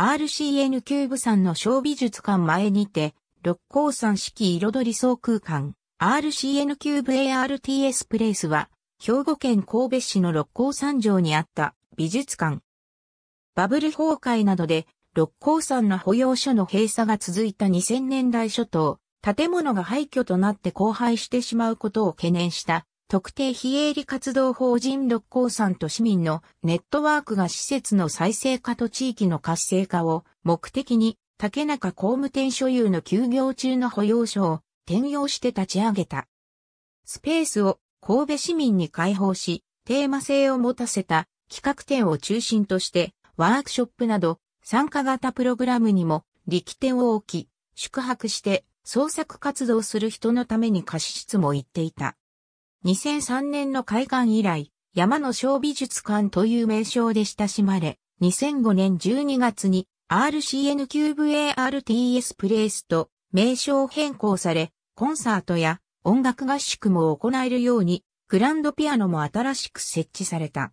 RCN キューブさんの小美術館前にて、六甲山四季彩り総空間、RCN キューブ ARTS プレイスは、兵庫県神戸市の六甲山城にあった美術館。バブル崩壊などで、六甲山の保養所の閉鎖が続いた2000年代初頭、建物が廃墟となって荒廃してしまうことを懸念した特定非営利活動法人六甲山と市民のネットワークが施設の再生化と地域の活性化を目的に竹中工務店所有の休業中の保養所を転用して立ち上げた。スペースを神戸市民に開放し、テーマ性を持たせた企画展を中心としてワークショップなど参加型プログラムにも力点を置き、宿泊して創作活動する人のために貸し室も行っていた。2003年の開館以来、山の小美術館という名称で親しまれ、2005年12月に RCN9VARTS プレイスと名称変更され、コンサートや音楽合宿も行えるように、グランドピアノも新しく設置された。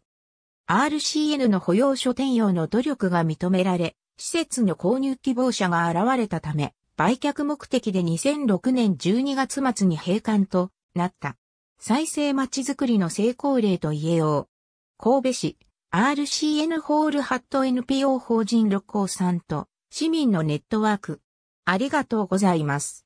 RCN の保養所転用の努力が認められ、施設の購入希望者が現れたため、売却目的で2006年12月末に閉館となった。再生町づくりの成功例と言えよう。神戸市 RCN ホールハット NPO 法人六甲さんと市民のネットワーク。ありがとうございます。